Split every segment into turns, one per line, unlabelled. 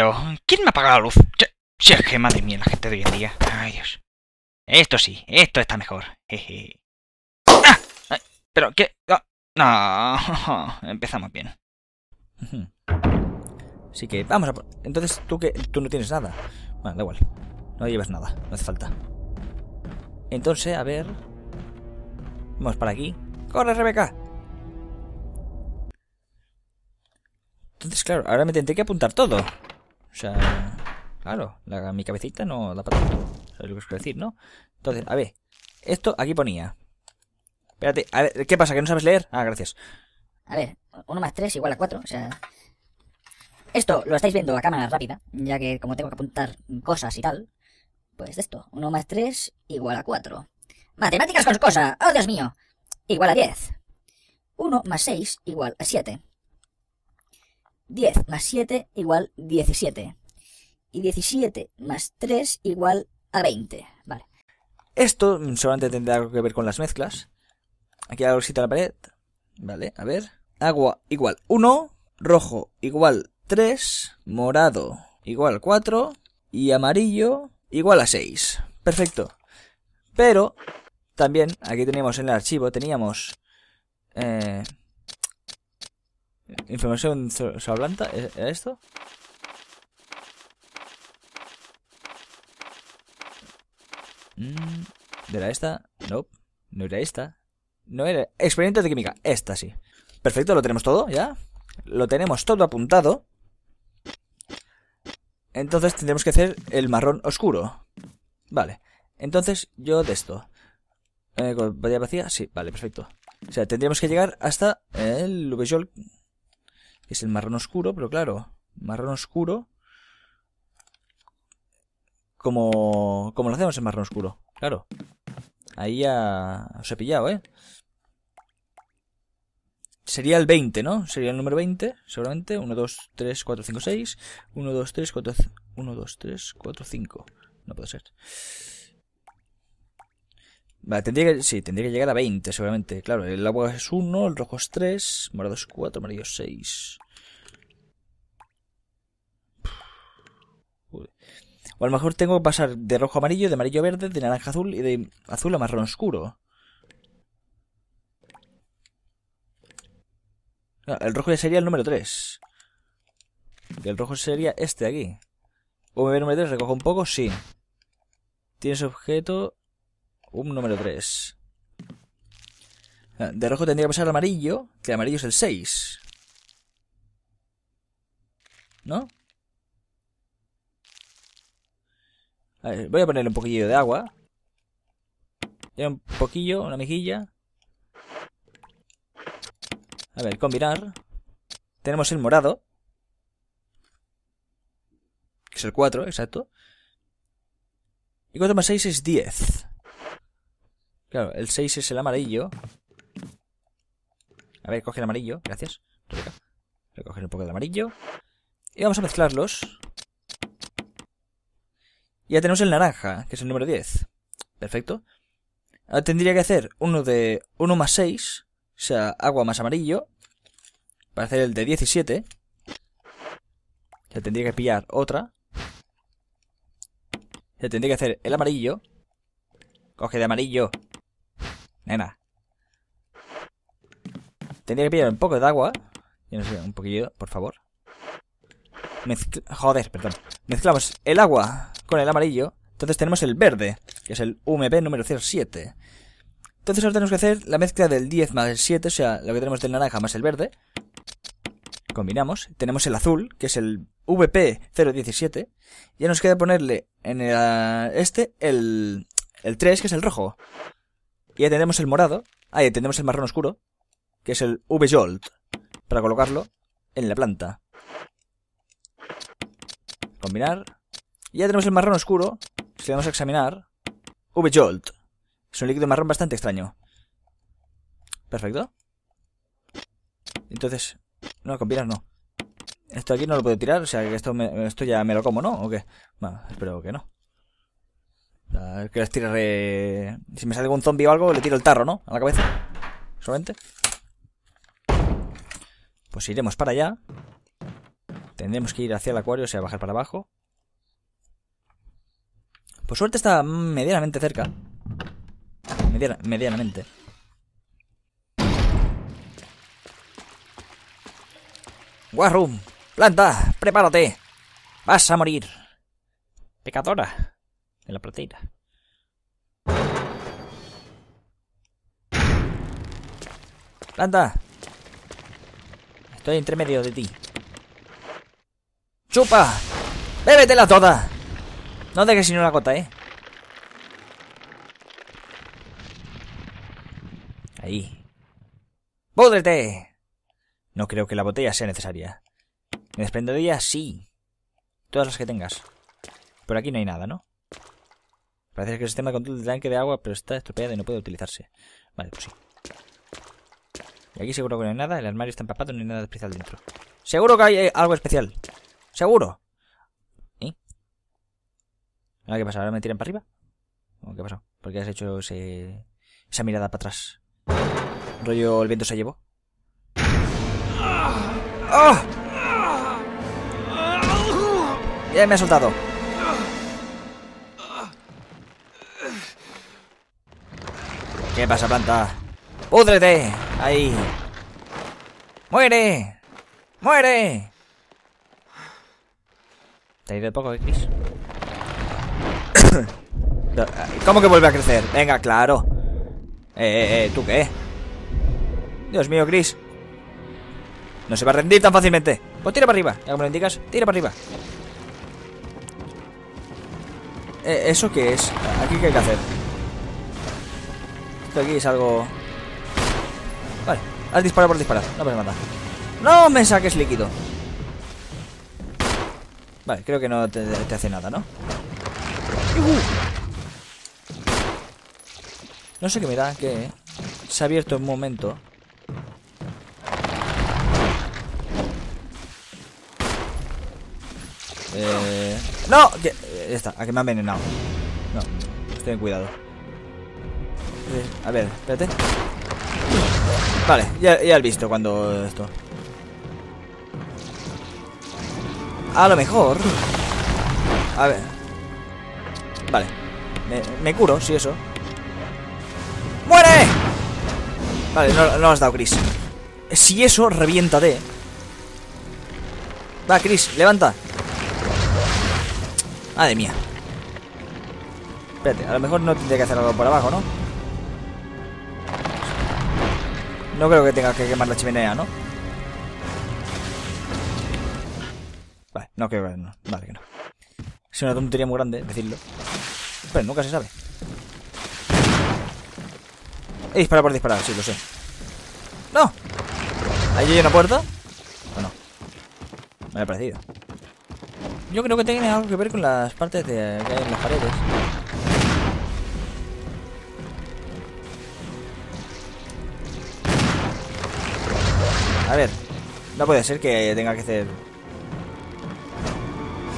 pero... ¿Quién me ha pagado la luz? Che, che, de mía, la gente de hoy en día. Ay, Dios. Esto sí, esto está mejor. Jeje. Ah, pero, ¿qué? Ah, no, empezamos bien. Así que vamos a... Entonces, ¿tú que Tú no tienes nada. Bueno, da igual. No llevas nada, no hace falta. Entonces, a ver... Vamos para aquí. ¡Corre, Rebeca! Entonces, claro, ahora me tendré que apuntar todo. O sea, claro, mi cabecita no da para ¿Sabes lo que os quiero decir, no? Entonces, a ver, esto aquí ponía. Espérate, a ver, ¿qué pasa? ¿Que no sabes leer? Ah, gracias. A ver, 1 más 3 igual a 4, o sea... Esto lo estáis viendo a cámara rápida, ya que como tengo que apuntar cosas y tal, pues esto, 1 más 3 igual a 4. Matemáticas con cosas, oh Dios mío, igual a 10. 1 más 6 igual a 7. 10 más 7 igual 17. Y 17 más 3 igual a 20. Vale. Esto solamente tendrá algo que ver con las mezclas. Aquí hago cita a la pared. Vale, a ver. Agua igual 1, rojo igual 3, morado igual 4 y amarillo igual a 6. Perfecto. Pero también aquí teníamos en el archivo, teníamos... Eh, Información sobre planta, ¿e-, ¿era esto? la mm, esta? No, no era esta. No era. Experimento de química, esta sí. Perfecto, lo tenemos todo ya. Lo tenemos todo apuntado. Entonces tendremos que hacer el marrón oscuro. Vale. Entonces yo de esto. ¿Vaya eh, vacía? Sí, vale, perfecto. O sea, tendríamos que llegar hasta el es el marrón oscuro, pero claro, marrón oscuro, como, lo hacemos en marrón oscuro, claro. Ahí ya os he pillado, ¿eh? Sería el 20, ¿no? Sería el número 20, seguramente. 1, 2, 3, 4, 5, 6. 1, 2, 3, 4, 1, 2, 3, 4, 5. No puede ser tendría que, sí, tendría que llegar a 20 seguramente. Claro, el agua es 1, el rojo es 3, morado es 4, amarillo es 6. O a lo mejor tengo que pasar de rojo a amarillo, de amarillo a verde, de naranja a azul y de azul a marrón oscuro. Ah, el rojo ya sería el número 3. el rojo sería este de aquí. ¿O me número 3? ¿Recojo un poco? Sí. Tienes objeto... Un número 3. Ah, de rojo tendría que pasar al amarillo, que el amarillo es el 6. ¿No? A ver, voy a ponerle un poquillo de agua. un poquillo, una mejilla. A ver, combinar. Tenemos el morado. Que es el 4, exacto. Y 4 más 6 es 10. Claro, el 6 es el amarillo. A ver, coge el amarillo. Gracias. coger un poco de amarillo. Y vamos a mezclarlos. Y ya tenemos el naranja, que es el número 10. Perfecto. Ahora tendría que hacer uno de 1 más 6. O sea, agua más amarillo. Para hacer el de 17. Ya tendría que pillar otra. Ya tendría que hacer el amarillo. Coge de amarillo. Tendría que pillar un poco de agua. un poquillo, por favor. Joder, perdón. Mezclamos el agua con el amarillo. Entonces tenemos el verde, que es el UMP número 07. Entonces ahora tenemos que hacer la mezcla del 10 más el 7, o sea, lo que tenemos del naranja más el verde. Combinamos. Tenemos el azul, que es el VP017. Ya nos queda ponerle en este el, el 3, que es el rojo. Y ya tenemos el morado. Ah, ya tenemos el marrón oscuro, que es el V-Jolt, para colocarlo en la planta. Combinar. Y ya tenemos el marrón oscuro. Si le vamos a examinar, V-Jolt. Es un líquido marrón bastante extraño. Perfecto. Entonces, no, combinar no. Esto aquí no lo puedo tirar, o sea que esto, esto ya me lo como, ¿no? ¿O qué? Bueno, espero que no que les tire... Si me sale algún zombie o algo, le tiro el tarro, ¿no? A la cabeza. Solamente. Pues iremos para allá. Tendremos que ir hacia el acuario, o sea, bajar para abajo. Por suerte está medianamente cerca. medianamente. Warroom, planta, prepárate. Vas a morir. Pecadora en la proteína. ¡Anda! Estoy entre medio de ti. ¡Chupa! ¡Bébetela toda! No dejes sin una gota, ¿eh? Ahí. ¡Púdrete! No creo que la botella sea necesaria. ¿Me desprendería? Sí. Todas las que tengas. Por aquí no hay nada, ¿no? Parece que el sistema de control del tanque de agua, pero está estropeado y no puede utilizarse. Vale, pues sí. Y aquí seguro que no hay nada. El armario está empapado, no hay nada especial dentro. Seguro que hay eh, algo especial. Seguro. ¿Y? ¿Ahora qué pasa? ¿Ahora me tiran para arriba? ¿O qué pasó? ¿Por qué has hecho ese... esa mirada para atrás? Rollo, el viento se llevó.
¡Ah! ¡Ah!
¡Ya me ha soltado! ¿Qué pasa, planta? ¡Púdrete! Ahí. ¡Muere! ¡Muere! Te iré poco, ¿eh, Chris? ¿Cómo que vuelve a crecer? Venga, claro. Eh, eh, eh ¿tú qué? Dios mío, Chris. No se va a rendir tan fácilmente. Pues tira para arriba, ya como lo indicas, tira para arriba. Eh, ¿Eso qué es? ¿Aquí qué hay que hacer? aquí es algo... Vale, has disparado por disparar, no me ¡No me saques líquido! Vale, creo que no te, hace nada, ¿no? No sé qué me da, que se ha abierto en un momento. Eh... ¡No! Eh, ya está, a que me ha envenenado. No, ten cuidado a ver, espérate. Vale, ya, has he visto cuando esto. A lo mejor... A ver. Vale. Me, curo, si eso. ¡Muere! Vale, no, has dado, Chris. Si eso, reviéntate. Va, Chris, levanta. Madre mía. Espérate, a lo mejor no tiene que hacer algo por abajo, ¿no? No creo que tenga que quemar la chimenea, ¿no? Vale, no creo que no. Vale, que no. Es una tontería muy grande decirlo. Pero nunca se sabe. Dispara por disparar, sí, lo sé. ¡No! ¿Ahí hay una puerta? ¿O no? Me ha parecido. Yo creo que tiene algo que ver con las partes de, que las paredes. A ver, no puede ser que tenga que hacer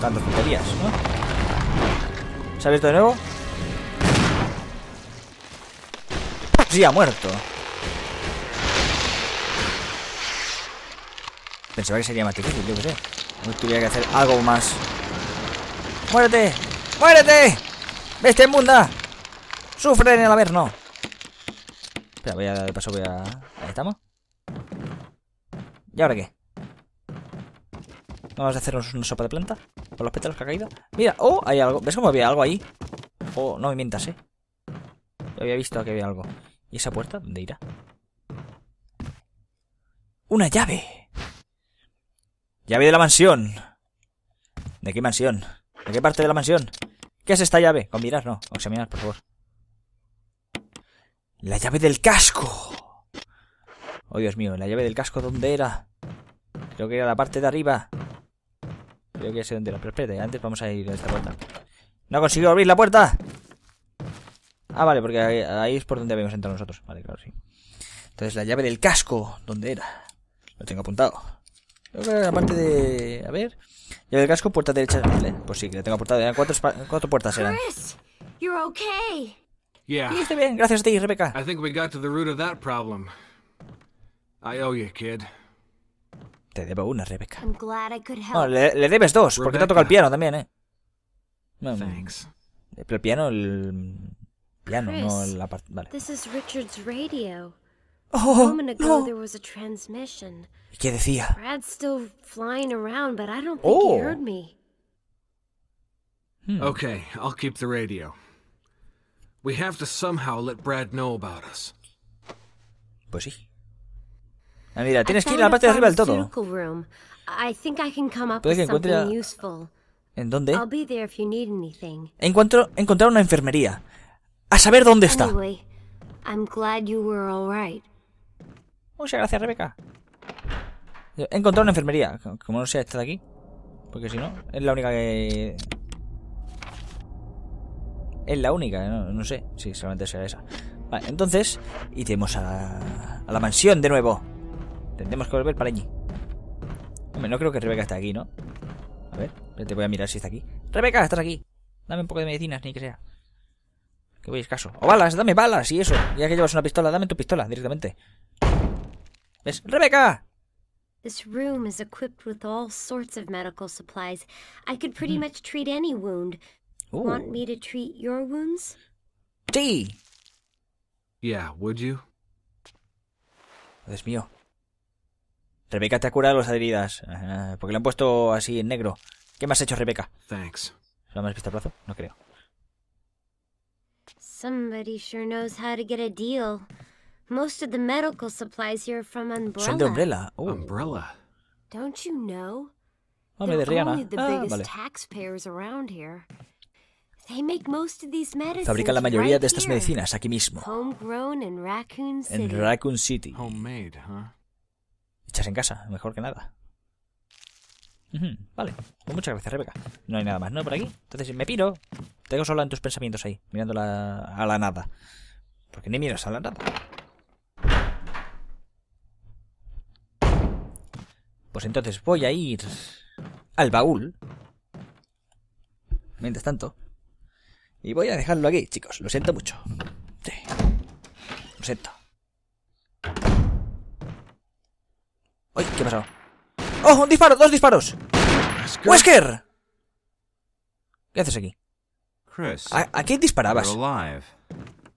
tantas tonterías, ¿no? ¿Se ha abierto de nuevo? Sí, ha muerto. Pensaba que sería más difícil, yo qué sé. No tuviera que hacer algo más. ¡Muérete! ¡Muérete! ¡Bestia inmunda! ¡Sufre en el averno! Espera, voy a... De paso voy a... Ahí estamos. ¿Y ahora qué? Vamos a hacernos una sopa de planta por los pétalos que ha caído. Mira, oh, hay algo. ¿Ves cómo había algo ahí? Oh, no me mientas, eh. Yo había visto que había algo. ¿Y esa puerta? ¿Dónde irá? ¡Una llave! Llave de la mansión. ¿De qué mansión? ¿De qué parte de la mansión? ¿Qué es esta llave? Con mirar, no. Examinar, por favor. La llave del casco. Oh, Dios mío, la llave del casco, ¿dónde era? Creo que era la parte de arriba. Creo que ya sé dónde era. Pero espérate, antes vamos a ir a esta puerta. ¡No consigo abrir la puerta! Ah, vale, porque ahí, es por donde habíamos entrado nosotros. Vale, claro, sí. Entonces, la llave del casco, ¿dónde era? Lo tengo apuntado. Creo que era la parte de... A ver... Llave del casco, puerta derecha. Vale, pues sí, que la tengo apuntado. Eran cuatro, puertas, eran. Sí, estoy bien. Gracias a ti, Rebecca. Te debo una, Rebeca. No, le, debes dos, porque te ha tocado el piano también, ¿eh? pero el piano, el piano, no la parte... Vale.
This qué decía? oh. Okay, I'll keep the radio. We have to somehow let Brad know about us. Pues sí.
Ah, mira, tienes que ir a la parte de arriba del todo.
Puede que encuentre...
¿En dónde? Encuentro, encontrar una enfermería. A saber dónde está.
Muchas gracias, Rebeca.
Encontrar una enfermería. Como no sea esta de aquí. Porque si no, es la única que... Es la única, no, sé. Sí, solamente será esa. Vale, entonces, iremos a, a la mansión de nuevo. Tendremos que volver para allí. Hombre, no creo que Rebeca esté aquí, ¿no? A ver, te voy a mirar si está aquí. ¡Rebeca, estás aquí! Dame un poco de medicinas, ni que sea. Que voy escaso. ¡O balas! ¡Dame balas! Y eso. Ya que llevas una pistola, dame tu pistola directamente. ¿Ves? ¡Rebeca!
This room is equipped with all sorts of medical supplies. I could pretty mm. much treat any wound. Want me to treat your wounds?
D. Yeah, would you? Dios mío. Rebeca te ha curado las heridas. Ah, porque le han puesto así en negro. ¿Qué más has hecho, Rebeca? Thanks. ¿Lo has visto plazo? No creo.
Somebody sure knows how to get a deal. Most of the medical supplies here are from Umbrella. Umbrella. Oh. Umbrella. Don't you know?
Hombre, ah, de Rihanna. Ah. the biggest vale.
taxpayers around here. They make most of these medicines Fabrican la mayoría de estas medicinas aquí mismo. Homegrown in Raccoon City. En
Raccoon City. Homemade, huh? echas en casa, mejor que nada. vale, pues muchas gracias, Rebeca. No hay nada más, ¿no? Por aquí. Entonces me piro. Tengo solo en tus pensamientos ahí, mirando a la nada. Porque ni miras a la nada. Pues entonces voy a ir al baúl. Mientras tanto. Y voy a dejarlo aquí, chicos. Lo siento mucho. Sí. Lo siento. ¡Ay! ¿Qué ha pasado? ¡Oh! ¡Un disparo! ¡Dos disparos! ¡Wesker! ¡Wesker! ¿Qué haces aquí? Chris, ¿A, ¿A, qué disparabas?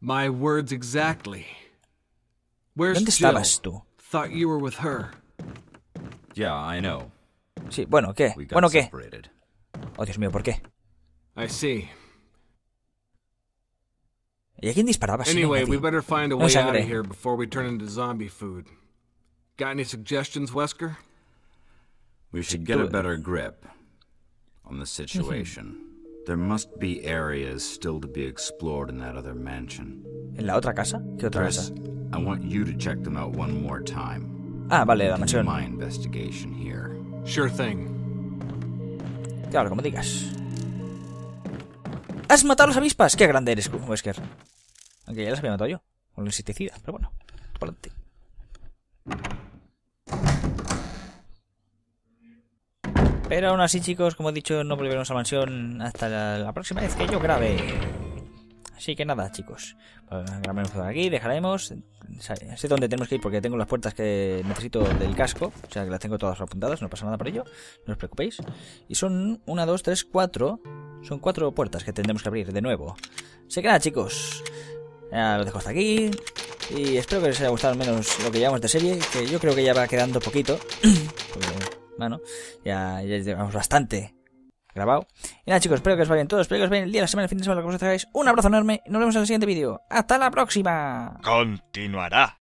My words exactly. Where's ¿Dónde estabas tú? Thought you were with her. Yeah, I know. Sí, bueno, ¿qué? Bueno, ¿qué? Oh, Dios mío, ¿por qué? I see. ¿Y a quién disparabas? Anyway, we better find a way out of here before we turn into zombie food. Got any suggestions, Wesker? We should get a better grip on the situation. Mm-hmm. There must be areas still to be explored in that other mansion. ¿En la otra casa? ¿Qué otra Chris, casa? I want you to check them out one more time. Ah, vale, la mansión. my investigation here. Sure thing. Claro, como digas. ¡Has matado a las avispas! ¡Qué grande eres, Wesker! Aunque ya las había matado yo, con el insecticida, pero bueno, por adelante. Pero aún así, chicos, como he dicho, no volveremos a la mansión hasta la, próxima vez que yo grabe. Así que nada, chicos. Grabemos pues por aquí, dejaremos. Sé dónde tenemos que ir porque tengo las puertas que necesito del casco. O sea, que las tengo todas apuntadas, no pasa nada por ello. No os preocupéis. Y son 1, 2, 3, 4. Son cuatro puertas que tendremos que abrir de nuevo. Así que chicos. Ya lo dejo hasta aquí. Y espero que les haya gustado al menos lo que llevamos de serie. Que yo creo que ya va quedando poquito. Bueno, ya, llevamos bastante grabado. Y nada, chicos, espero que os vaya bien todos, espero que os bien el día, la semana, el fin de semana, lo que os hagáis. Un abrazo enorme y nos vemos en el siguiente vídeo. ¡Hasta la próxima! Continuará.